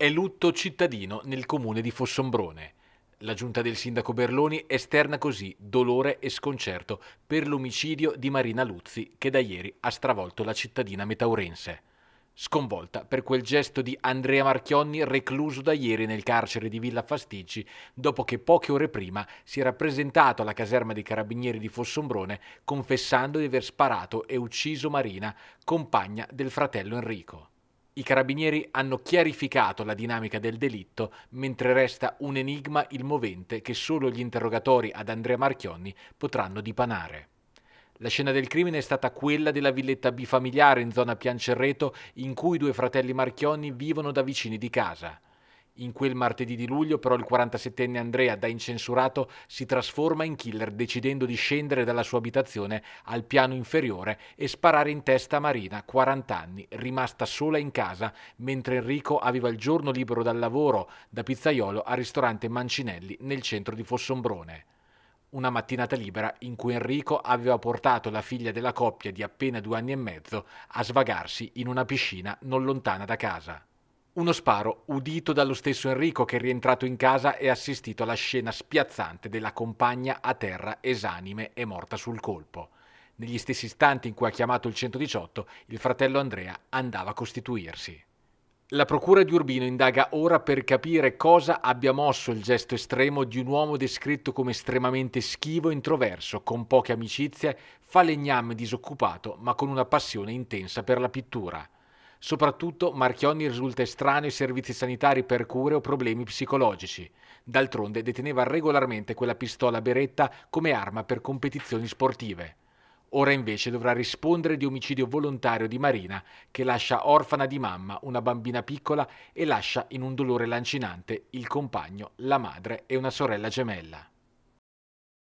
È lutto cittadino nel comune di Fossombrone. La giunta del sindaco Berloni esterna così dolore e sconcerto per l'omicidio di Marina Luzzi che da ieri ha stravolto la cittadina metaurense. Sconvolta per quel gesto di Andrea Marchionni recluso da ieri nel carcere di Villa Fasticci dopo che poche ore prima si era presentato alla caserma dei carabinieri di Fossombrone confessando di aver sparato e ucciso Marina, compagna del fratello Enrico. I carabinieri hanno chiarificato la dinamica del delitto, mentre resta un enigma il movente che solo gli interrogatori ad Andrea Marchionni potranno dipanare. La scena del crimine è stata quella della villetta bifamiliare in zona Piancerreto in cui i due fratelli Marchionni vivono da vicini di casa. In quel martedì di luglio però il 47enne Andrea, da incensurato, si trasforma in killer decidendo di scendere dalla sua abitazione al piano inferiore e sparare in testa a Marina, 40 anni, rimasta sola in casa, mentre Enrico aveva il giorno libero dal lavoro da pizzaiolo al ristorante Mancinelli nel centro di Fossombrone. Una mattinata libera in cui Enrico aveva portato la figlia della coppia di appena due anni e mezzo a svagarsi in una piscina non lontana da casa. Uno sparo, udito dallo stesso Enrico che è rientrato in casa e assistito alla scena spiazzante della compagna a terra esanime e morta sul colpo. Negli stessi istanti in cui ha chiamato il 118, il fratello Andrea andava a costituirsi. La procura di Urbino indaga ora per capire cosa abbia mosso il gesto estremo di un uomo descritto come estremamente schivo e introverso, con poche amicizie, falegname disoccupato, ma con una passione intensa per la pittura. Soprattutto Marchionni risulta estraneo ai servizi sanitari per cure o problemi psicologici. D'altronde deteneva regolarmente quella pistola beretta come arma per competizioni sportive. Ora invece dovrà rispondere di omicidio volontario di Marina, che lascia orfana di mamma una bambina piccola e lascia in un dolore lancinante il compagno, la madre e una sorella gemella.